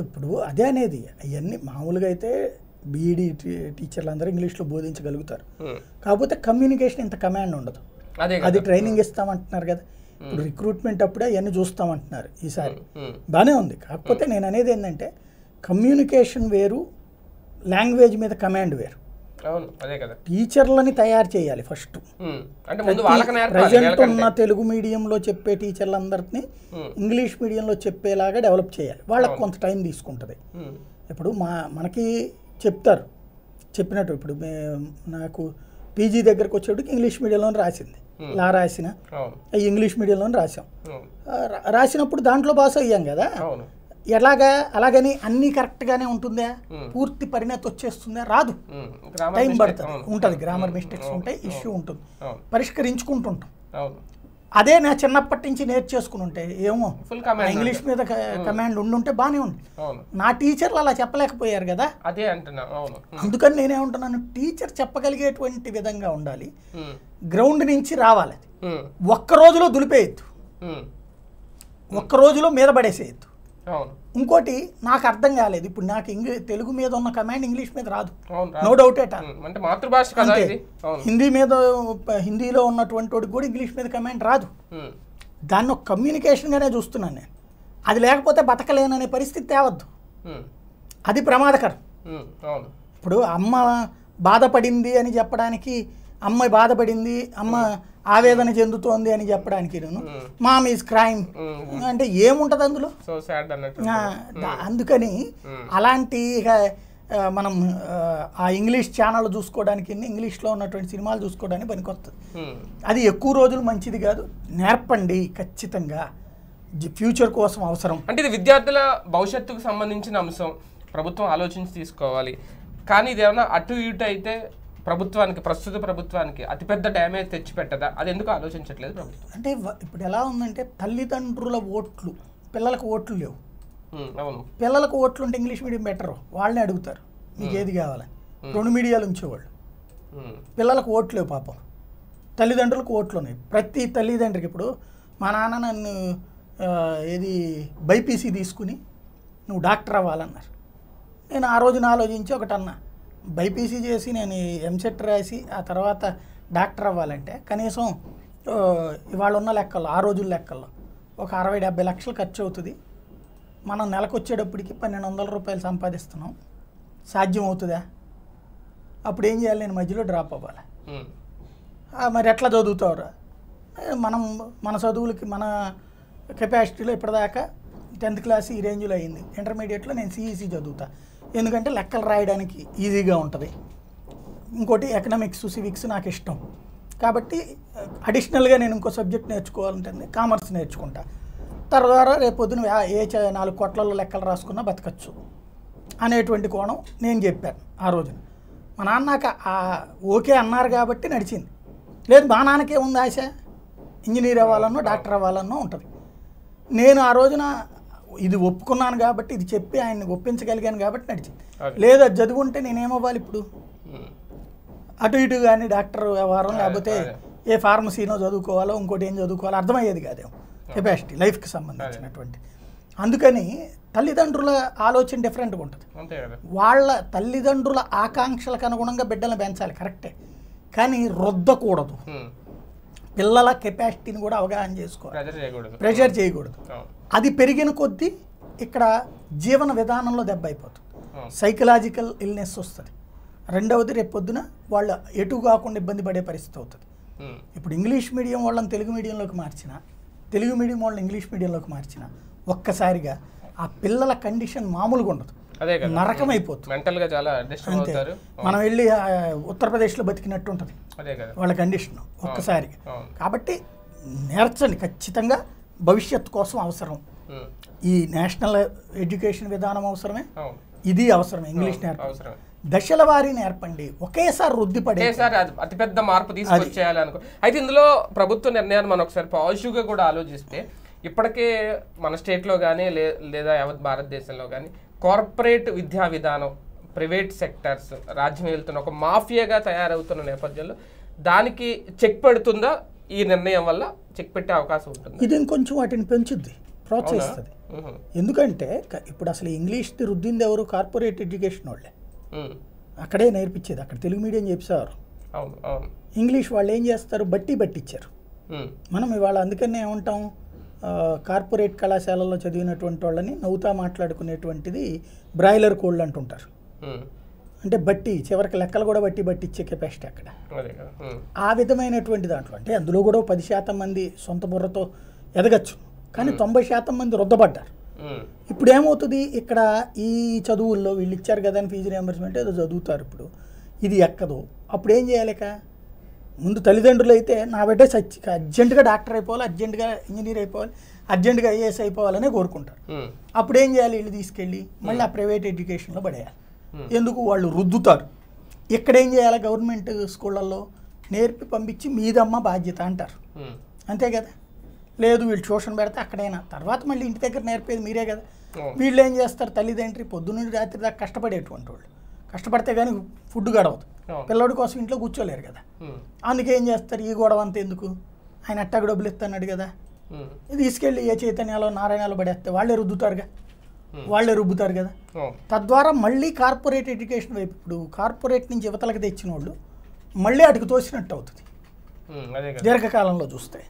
ఇప్పుడు అదే అనేది అవన్నీ మామూలుగా అయితే బీఈడి e టీచర్లు అందరూ ఇంగ్లీష్లో బోధించగలుగుతారు కాకపోతే కమ్యూనికేషన్ ఇంత కమాండ్ ఉండదు అది ట్రైనింగ్ ఇస్తామంటున్నారు కదా ఇప్పుడు రిక్రూట్మెంట్ అప్పుడే అవన్నీ చూస్తామంటున్నారు ఈసారి బాగానే ఉంది కాకపోతే నేను అనేది ఏంటంటే కమ్యూనికేషన్ వేరు లాంగ్వేజ్ మీద కమాండ్ వేరు టీచర్లని తయారు చేయాలి ఫస్ట్ ప్రజెంట్ ఉన్న తెలుగు మీడియంలో చెప్పే టీచర్లందరినీ ఇంగ్లీష్ మీడియంలో చెప్పేలాగా డెవలప్ చేయాలి వాళ్ళకి కొంత టైం తీసుకుంటుంది ఇప్పుడు మా మనకి చెప్తారు చెప్పినట్టు ఇప్పుడు నాకు పీజీ దగ్గరకు వచ్చేటికి ఇంగ్లీష్ మీడియంలోనే రాసింది లా రాసిన ఇంగ్లీష్ మీడియంలోనే రాసాం రాసినప్పుడు దాంట్లో పాస్ అయ్యాం కదా ఎలాగా అలాగని అన్ని కరెక్ట్గానే ఉంటుందా పూర్తి పరిణతి వచ్చేస్తుందా రాదు టైం పడుతుంది ఉంటుంది గ్రామర్ మిస్టేక్స్ ఉంటాయి ఇష్యూ ఉంటుంది పరిష్కరించుకుంటుంటాం అదే నా చిన్నప్పటి నుంచి నేర్చేసుకుని ఉంటే ఏమో ఇంగ్లీష్ మీద కమాండ్ ఉండుంటే బాగానే ఉంది నా టీచర్లు అలా చెప్పలేకపోయారు కదా అదే అంటున్నా అందుకని నేనేమంటున్నాను టీచర్ చెప్పగలిగేటువంటి విధంగా ఉండాలి గ్రౌండ్ నుంచి రావాలి ఒక్క రోజులో దులిపేయద్దు ఒక్క రోజులో మీద పడేసేయద్దు ఇంకోటి నాకు అర్థం కాలేదు ఇప్పుడు నాకు ఇంగ్లీష్ తెలుగు మీద ఉన్న కమాండ్ ఇంగ్లీష్ మీద రాదు నో డౌట్ ఏటా అంటే మాతృభాష హిందీ మీద హిందీలో ఉన్నటువంటి వాడికి కూడా ఇంగ్లీష్ మీద కమాండ్ రాదు దాన్ని ఒక కమ్యూనికేషన్గానే చూస్తున్నాను నేను అది లేకపోతే బతకలేననే పరిస్థితి తేవద్దు అది ప్రమాదకరం ఇప్పుడు అమ్మ బాధపడింది అని చెప్పడానికి అమ్మాయి బాధపడింది అమ్మ ఆవేదన చెందుతోంది అని చెప్పడానికి మామ్ ఈజ్ క్రైమ్ అంటే ఏముంటది అందులో అందుకని అలాంటి మనం ఆ ఇంగ్లీష్ ఛానల్ చూసుకోవడానికి ఇంగ్లీష్లో ఉన్నటువంటి సినిమాలు చూసుకోవడానికి పనికొస్తుంది అది ఎక్కువ రోజులు మంచిది కాదు నేర్పండి ఖచ్చితంగా ఫ్యూచర్ కోసం అవసరం అంటే ఇది విద్యార్థుల భవిష్యత్తుకు సంబంధించిన అంశం ప్రభుత్వం ఆలోచించి తీసుకోవాలి కానీ ఇది ఏమైనా అటు ఇటు అయితే ప్రభుత్వానికి ప్రస్తుత ప్రభుత్వానికి అతిపెద్ద డ్యామేజ్ తెచ్చిపెట్టదా అది ఎందుకు ఆలోచించట్లేదు ప్రభుత్వం అంటే ఇప్పుడు ఎలా ఉందంటే తల్లిదండ్రుల ఓట్లు పిల్లలకు ఓట్లు లేవు అవును పిల్లలకు ఓట్లు ఉంటే ఇంగ్లీష్ మీడియం బెటర్ వాళ్ళని అడుగుతారు మీకు ఏది కావాలి రెండు మీడియాలు ఉంచేవాళ్ళు పిల్లలకు ఓట్లు లేవు పాపం తల్లిదండ్రులకు ఓట్లు ఉన్నాయి ప్రతి తల్లిదండ్రికి ఇప్పుడు మా నాన్న నన్ను ఏది బైపీసీ తీసుకుని నువ్వు డాక్టర్ అవ్వాలన్నారు నేను ఆ రోజున ఆలోచించి ఒకటి అన్నా బైపీసీ చేసి నేను ఎంసెట్ రాసి ఆ తర్వాత డాక్టర్ అవ్వాలంటే కనీసం ఇవాళ ఉన్న లెక్కల్లో ఆ రోజుల లెక్కల్లో ఒక అరవై డెబ్బై లక్షలు ఖర్చు అవుతుంది మనం నెలకు వచ్చేటప్పటికి పన్నెండు వందల రూపాయలు సంపాదిస్తున్నాం సాధ్యం అవుతుందా అప్పుడు ఏం చేయాలి నేను మధ్యలో డ్రాప్ అవ్వాలి మరి ఎట్లా చదువుతావురా మనం మన చదువులకి మన కెపాసిటీలో ఇప్పటిదాకా టెన్త్ క్లాస్ ఈ రేంజ్లో అయింది ఇంటర్మీడియట్లో నేను సిఈసి చదువుతా ఎందుకంటే లెక్కలు రాయడానికి ఈజీగా ఉంటుంది ఇంకోటి ఎకనామిక్స్ సివిక్స్ నాకు ఇష్టం కాబట్టి అడిషనల్గా నేను ఇంకో సబ్జెక్ట్ నేర్చుకోవాలంటే కామర్స్ నేర్చుకుంటా తర్వాత రేపు పొద్దున ఏ నాలుగు కోట్లలో లెక్కలు రాసుకున్నా బతకచ్చు అనేటువంటి కోణం నేను చెప్పాను ఆ రోజున మా నాన్న నాకు ఓకే అన్నారు కాబట్టి నడిచింది లేదు మా నాన్నకే ఉంది ఆశ ఇంజనీర్ అవ్వాలన్నో డాక్టర్ అవ్వాలన్నో ఉంటుంది నేను ఆ రోజున ఇది ఒప్పుకున్నాను కాబట్టి ఇది చెప్పి ఆయన్ని ఒప్పించగలిగాను కాబట్టి నడిచింది లేదా చదువు ఉంటే నేనేమవ్వాలి ఇప్పుడు అటు ఇటు కానీ డాక్టర్ వ్యవహారం లేకపోతే ఏ ఫార్మసీనో చదువుకోవాలో ఇంకోటి ఏం చదువుకోవాలో అర్థమయ్యేది కాదేమో కెపాసిటీ లైఫ్కి సంబంధించినటువంటి అందుకని తల్లిదండ్రుల ఆలోచన డిఫరెంట్గా ఉంటుంది వాళ్ళ తల్లిదండ్రుల ఆకాంక్షలకు అనుగుణంగా బిడ్డలను పెంచాలి కరెక్టే కానీ రుద్దకూడదు పిల్లల కెపాసిటీని కూడా అవగాహన చేసుకోవాలి ప్రెషర్ చేయకూడదు అది పెరిగిన కొద్దీ ఇక్కడ జీవన విధానంలో దెబ్బ అయిపోతుంది సైకలాజికల్ ఇల్నెస్ వస్తుంది రెండవది రేపు పొద్దున వాళ్ళు ఎటు కాకుండా ఇబ్బంది పడే పరిస్థితి అవుతుంది ఇప్పుడు ఇంగ్లీష్ మీడియం వాళ్ళని తెలుగు మీడియంలోకి మార్చిన తెలుగు మీడియం వాళ్ళని ఇంగ్లీష్ మీడియంలోకి మార్చిన ఒక్కసారిగా ఆ పిల్లల కండిషన్ మామూలుగా ఉండదు అదే నరకం అయిపోతుంది చాలా అవుతారు మనం వెళ్ళి ఉత్తరప్రదేశ్లో బతికినట్టు ఉంటుంది అదే కదా వాళ్ళ కండిషన్ ఒక్కసారి కాబట్టి నేర్చండి ఖచ్చితంగా భవిష్యత్తు కోసం అవసరం ఈ నేషనల్ ఎడ్యుకేషన్ విధానం అవసరమే ఇది అవసరం ఇంగ్లీష్ నేర్పడం దశల వారి నేర్పండి ఒకేసారి రుద్దిపడే సార్ అతిపెద్ద మార్పు తీసుకొచ్చేయాలనుకో అయితే ఇందులో ప్రభుత్వ నిర్ణయాన్ని మనం ఒకసారి పాజిటివ్గా కూడా ఆలోచిస్తే ఇప్పటికే మన స్టేట్లో కానీ లేదా యావత్ భారతదేశంలో కానీ కార్పొరేట్ విద్యా విధానం ప్రైవేట్ సెక్టర్స్ రాజ్యం వెళ్తున్న ఒక మాఫియాగా తయారవుతున్న నేపథ్యంలో దానికి చెక్ పెడుతుందా ఈ నిర్ణయం వల్ల చెక్ పెట్టే అవకాశం ఉంటుంది ఇది ఇంకొంచెం వాటిని పెంచుద్ది ప్రోత్సహిస్తుంది ఎందుకంటే ఇప్పుడు అసలు ఇంగ్లీష్ రుద్దింది ఎవరు కార్పొరేట్ ఎడ్యుకేషన్ వాళ్ళే అక్కడే నేర్పించేది అక్కడ తెలుగు మీడియం చెప్పేవారు ఇంగ్లీష్ వాళ్ళు ఏం చేస్తారు బట్టి బట్టిచ్చారు మనం ఇవాళ అందుకనే ఏమంటాం కార్పొరేట్ కళాశాలలో చదివినటువంటి వాళ్ళని నవ్వుతా మాట్లాడుకునేటువంటిది బ్రాయిలర్ కోళ్ళు అంటుంటారు అంటే బట్టి చివరికి లెక్కలు కూడా బట్టి బట్టి ఇచ్చే కెపాసిటీ అక్కడ ఆ విధమైనటువంటి దాంట్లో అంటే అందులో కూడా పది శాతం మంది సొంత బుర్రతో ఎదగచ్చు కానీ తొంభై శాతం మంది రుద్దబడ్డారు ఇప్పుడు ఏమవుతుంది ఇక్కడ ఈ చదువుల్లో వీళ్ళు ఇచ్చారు కదా అని ఫీజు రియంబర్స్మెంట్ ఏదో చదువుతారు ఇప్పుడు ఇది ఎక్కదు అప్పుడు ఏం చేయాలిక ముందు తల్లిదండ్రులు అయితే నా బిడ్డ సచ్చి అర్జెంటుగా డాక్టర్ అయిపోవాలి అర్జెంటుగా ఇంజనీర్ అయిపోవాలి అర్జెంటుగా ఐఏఎస్ అయిపోవాలనే కోరుకుంటారు అప్పుడు ఏం చేయాలి వీళ్ళు తీసుకెళ్ళి మళ్ళీ ఆ ప్రైవేట్ ఎడ్యుకేషన్లో పడేయాలి ఎందుకు వాళ్ళు రుద్దుతారు ఇక్కడ ఏం చేయాలి గవర్నమెంట్ స్కూళ్ళల్లో నేర్పి పంపించి మీదమ్మ బాధ్యత అంటారు అంతే కదా లేదు వీళ్ళు ట్యూషన్ పెడితే అక్కడైనా తర్వాత మళ్ళీ ఇంటి దగ్గర నేర్పేది మీరే కదా వీళ్ళు ఏం చేస్తారు తల్లిదండ్రి పొద్దున్న రాత్రి దాకా కష్టపడేటువంటి వాళ్ళు కష్టపడితే కానీ ఫుడ్ గడవదు పిల్లడి కోసం ఇంట్లో కూర్చోలేరు కదా అందుకే ఏం చేస్తారు ఈ గొడవ అంత ఎందుకు ఆయన అట్టాకు డబ్బులు ఇస్తున్నాడు కదా తీసుకెళ్ళి ఏ చైతన్యాలో నారాయణలో పడేస్తే వాళ్ళే రుద్దుతారుగా వాళ్ళే రుబ్బుతారు కదా తద్వారా మళ్ళీ కార్పొరేట్ ఎడ్యుకేషన్ వైపు ఇప్పుడు కార్పొరేట్ నుంచి యువతలకు తెచ్చిన వాళ్ళు మళ్ళీ అటుకు తోసినట్టు అవుతుంది దీర్ఘకాలంలో చూస్తే